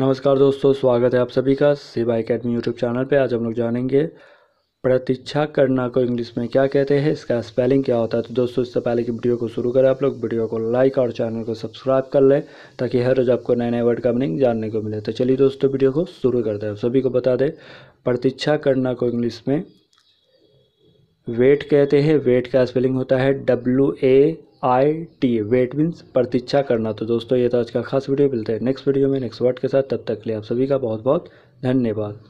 नमस्कार दोस्तों स्वागत है आप सभी का सेवा अकेडमी यूट्यूब चैनल पे आज हम लोग जानेंगे प्रतीक्षा करना को इंग्लिश में क्या कहते हैं इसका स्पेलिंग क्या होता है तो दोस्तों इससे पहले की वीडियो को शुरू करें आप लोग वीडियो को लाइक और चैनल को सब्सक्राइब कर लें ताकि हर रोज़ आपको नए नए वर्ड का मीनिंग जानने को मिले तो चलिए दोस्तों वीडियो को शुरू करते हैं सभी को बता दें प्रतीक्षा करना को इंग्लिश में वेट कहते हैं वेट का स्पेलिंग होता है W A I T wait means प्रतीक्षा करना तो दोस्तों ये था आज का खास वीडियो मिलता है नेक्स्ट वीडियो में नेक्स्ट वर्ड के साथ तब तक के लिए आप सभी का बहुत बहुत धन्यवाद